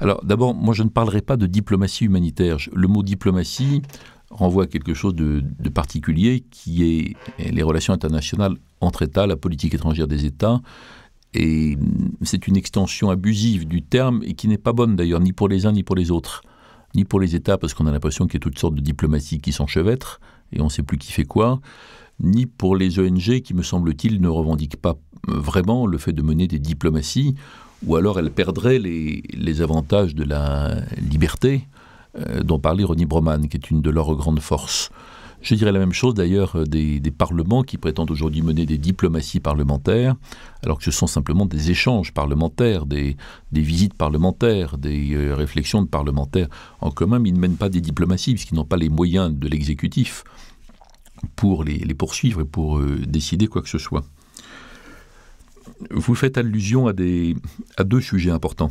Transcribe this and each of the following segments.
Alors d'abord, moi je ne parlerai pas de diplomatie humanitaire. Le mot diplomatie renvoie à quelque chose de, particulier qui est euh, les relations internationales entre États, la politique étrangère des États. Et mm, c'est une extension abusive du terme et qui n'est pas bonne d'ailleurs, ni pour les uns ni pour les autres. Ni pour les États, parce qu'on a l'impression qu'il y a toutes sortes de diplomaties qui s'enchevêtrent et on ne sait plus qui fait quoi, ni pour les ONG qui, me semble-t-il, ne revendiquent pas vraiment le fait de mener des diplomaties, ou alors elle perdrait les, avantages de la liberté euh, dont parlait Ronnie Broman, qui est une de leurs grandes forces. Je dirais la même chose d'ailleurs des, parlements qui prétendent aujourd'hui mener des diplomaties parlementaires, alors que ce sont simplement des échanges parlementaires, des, visites parlementaires, des euh, réflexions de parlementaires en commun, mais ils ne mènent pas des diplomaties puisqu'ils n'ont pas les moyens de l'exécutif pour les, poursuivre et pour euh, décider quoi que ce soit vous faites allusion à, deux sujets importants.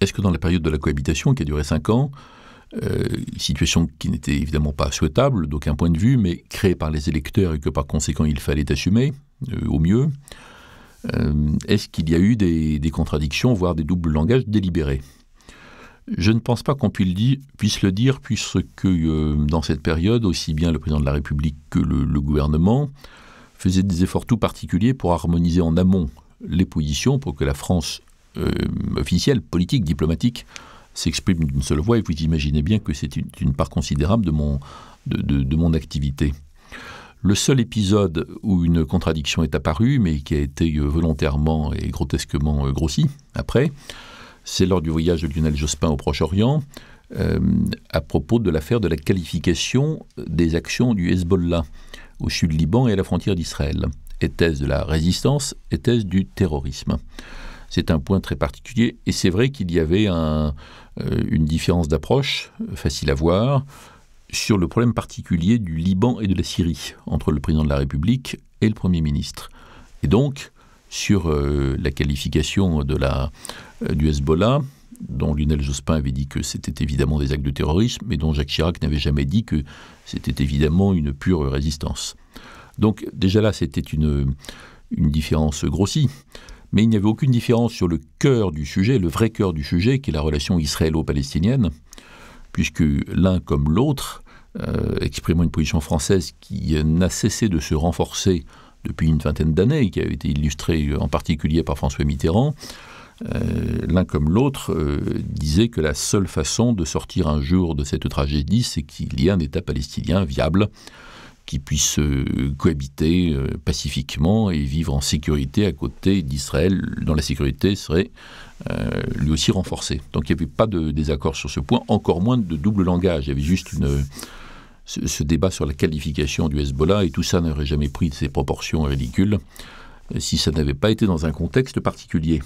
Est-ce que dans la période de la cohabitation, qui a duré cinq ans, euh, situation qui n'était évidemment pas souhaitable d'aucun point de vue, mais créée par les électeurs et que par conséquent il fallait assumer euh, au mieux, euh, est-ce qu'il y a eu des, contradictions, voire des doubles langages délibérés Je ne pense pas qu'on puisse, le dire, puisque dans cette période, aussi bien le président de la République que le gouvernement faisait des efforts tout particuliers pour harmoniser en amont les positions pour que la France euh, officielle, politique, diplomatique, s'exprime d'une seule voix. Et vous imaginez bien que c'est une, part considérable de mon, de, mon activité. Le seul épisode où une contradiction est apparue, mais qui a été euh, volontairement et grotesquement euh, grossi après, c'est lors du voyage de Lionel Jospin au Proche-Orient, à propos de l'affaire de la qualification des actions du Hezbollah au sud du Liban et à la frontière d'Israël. Était-ce de la résistance Était-ce du terrorisme C'est un point très particulier et c'est vrai qu'il y avait euh, une différence d'approche euh, facile à voir sur le problème particulier du Liban et de la Syrie entre le président de la République et le Premier ministre. Et donc, sur euh, la qualification de la, du Hezbollah, dont Lionel Jospin avait dit que c'était évidemment des actes de terrorisme, mais dont Jacques Chirac n'avait jamais dit que c'était évidemment une pure résistance. Donc déjà là, c'était une, différence grossie. Mais il n'y avait aucune différence sur le cœur du sujet, le vrai cœur du sujet, qui est la relation israélo-palestinienne, puisque l'un comme l'autre, euh, exprimant une position française qui n'a cessé de se renforcer depuis une vingtaine d'années, qui a été illustrée en particulier par François Mitterrand, euh, l'un comme l'autre euh, disait que la seule façon de sortir un jour de cette tragédie, c'est qu'il y ait un État palestinien viable qui puisse euh, cohabiter pacifiquement et vivre en sécurité à côté d'Israël, dont la sécurité serait lui aussi renforcée. Donc il n'y avait pas de désaccord sur ce point, encore moins de double langage. Il y avait juste ce, débat sur la qualification du Hezbollah, et tout ça n'aurait jamais pris de ces proportions ridicules si ça n'avait pas été dans un contexte particulier.